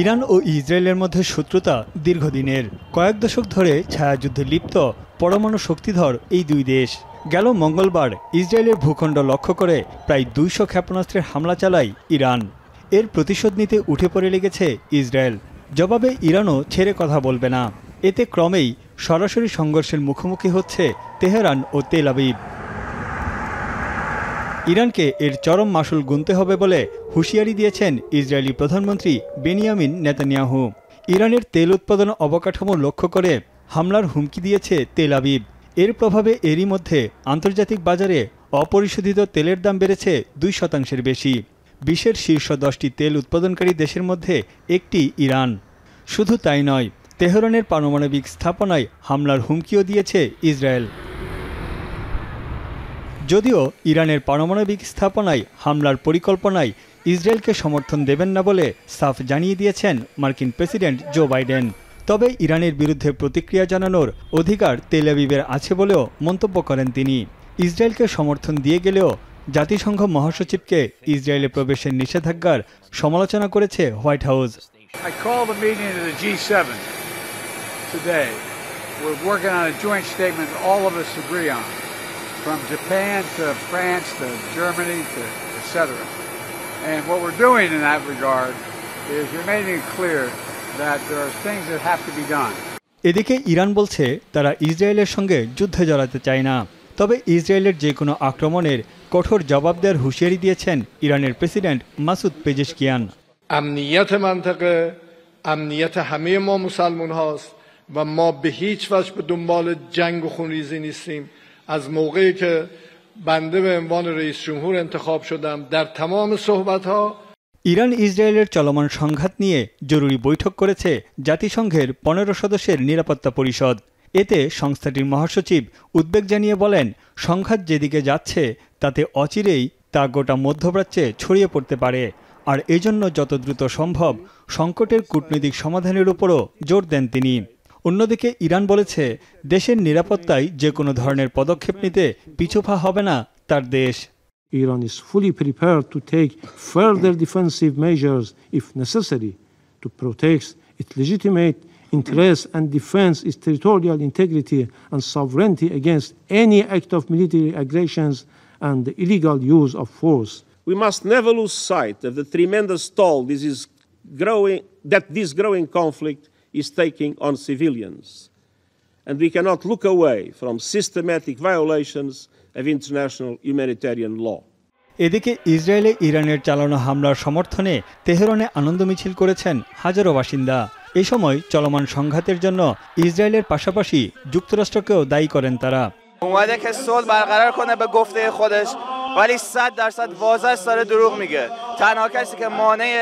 Iran ও ইসরায়েলের মধ্যে শত্রুতা দীর্ঘদিনের কয়েক দশক ধরে ছায়াযুদ্ধে লিপ্ত পরমাণু শক্তিধর এই দুই দেশ গেল মঙ্গলবার ইসরায়েলের ভূখণ্ড লক্ষ্য করে প্রায় দুইশো ক্ষেপণাস্ত্রের হামলা চালায় ইরান এর প্রতিশোধ নিতে উঠে পড়ে লেগেছে ইসরায়েল জবাবে ইরানও ছেড়ে কথা বলবে না এতে ক্রমেই সরাসরি সংঘর্ষের মুখোমুখি হচ্ছে তেহরান ও তেলাবিব ইরানকে এর চরম মাসুল গুনতে হবে বলে হুঁশিয়ারি দিয়েছেন ইসরায়েলি প্রধানমন্ত্রী বেনিয়ামিন নেতানিয়াহু ইরানের তেল উৎপাদন অবকাঠামো লক্ষ্য করে হামলার হুমকি দিয়েছে তেল আবিব এর প্রভাবে এরই মধ্যে আন্তর্জাতিক বাজারে অপরিশোধিত তেলের দাম বেড়েছে দুই শতাংশের বেশি বিশ্বের শীর্ষ দশটি তেল উৎপাদনকারী দেশের মধ্যে একটি ইরান শুধু তাই নয় তেহরানের পারমাণবিক স্থাপনায় হামলার হুমকিও দিয়েছে ইসরায়েল যদিও ইরানের পারমাণবিক স্থাপনায় হামলার পরিকল্পনায় ইসরায়েলকে সমর্থন দেবেন না বলে সাফ জানিয়ে দিয়েছেন মার্কিন প্রেসিডেন্ট জো বাইডেন তবে ইরানের বিরুদ্ধে প্রতিক্রিয়া জানানোর অধিকার তেলাবিবের আছে বলেও মন্তব্য করেন তিনি ইসরায়েলকে সমর্থন দিয়ে গেলেও জাতিসংঘ মহাসচিবকে ইসরায়েলে প্রবেশের নিষেধাজ্ঞার সমালোচনা করেছে White House we're working on a joint statement all of us agree on. from Japan to France to Germany to etc. And what we're doing in that regard is we're making it clear that there are things that have to be done. এদিকে Iran বলছে তারা ইসরায়েলের সঙ্গে যুদ্ধে জড়াতে চায় না তবে ইসরায়েলের যে কোনো আক্রমণের কঠোর জবাব দেওয়ার হুঁশিয়ারি দিয়েছেন ইরানের প্রেসিডেন্ট মাসুদ পেজেশকিয়ান امنیت منطقه امنیت همه ما مسلمان هاست و ما به هیچ وجه به دنبال جنگ و خونریزی نیستیم از موقعی که بنده به عنوان رئیس جمهور انتخاب شدم در تمام صحبت ها ইরান ইসরায়েলের চলমান সংঘাত নিয়ে জরুরি বৈঠক করেছে জাতিসংঘের পনেরো সদস্যের নিরাপত্তা পরিষদ এতে সংস্থাটির মহাসচিব উদ্বেগ জানিয়ে বলেন সংঘাত যেদিকে যাচ্ছে তাতে অচিরেই তা গোটা মধ্যপ্রাচ্যে ছড়িয়ে পড়তে পারে আর এজন্য যত দ্রুত সম্ভব সংকটের কূটনৈতিক সমাধানের উপরও জোর দেন তিনি অন্যদিকে ইরান বলেছে দেশের নিরাপত্তায় যে কোনো ধরনের পদক্ষেপ নিতে পিছুফা হবে না তার দেশ Iran is fully prepared to take further defensive measures if necessary to protect its legitimate interests and defend its territorial integrity and sovereignty against any act of military aggressions and the illegal use of force. We must never lose sight of the tremendous toll this is growing, that this growing conflict is taking on civilians. And we cannot look away from systematic violations of international humanitarian law. এদিকে ইসরায়েলে ইরানের চালানো হামলার সমর্থনে তেহরানে আনন্দ মিছিল করেছেন হাজারো বাসিন্দা এ সময় চলমান সংঘাতের জন্য ইসরায়েলের পাশাপাশি যুক্তরাষ্ট্রকেও দায়ী করেন তারা اومده ولی صد درصد واضح داره دروغ میگه تنها کسی که مانع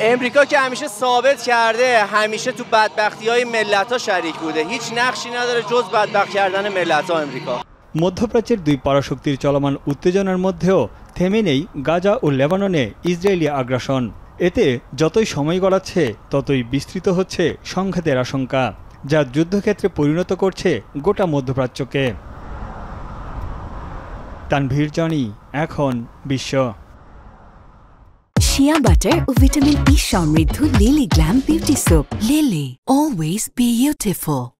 امریکا که همیشه ثابت کرده همیشه تو بدبختی های ملت ها شریک بوده هیچ نقشی نداره جز بدبخت کردن ملت ها امریکا মধ্যপ্রাচ্যের দুই পরাশক্তির চলমান উত্তেজনার মধ্যেও থেমে নেই গাজা ও লেবাননে ইসরায়েলি আগ্রাসন এতে যতই সময় গড়াচ্ছে ততই বিস্তৃত হচ্ছে সংঘাতের আশঙ্কা যা যুদ্ধক্ষেত্রে পরিণত করছে গোটা মধ্যপ্রাচ্যকে তানভীর জানি এখন বিশ্ব শিয়া বাটার ও ভিটামিন ই সমৃদ্ধ Lily Glam beauty soap Lily always beautiful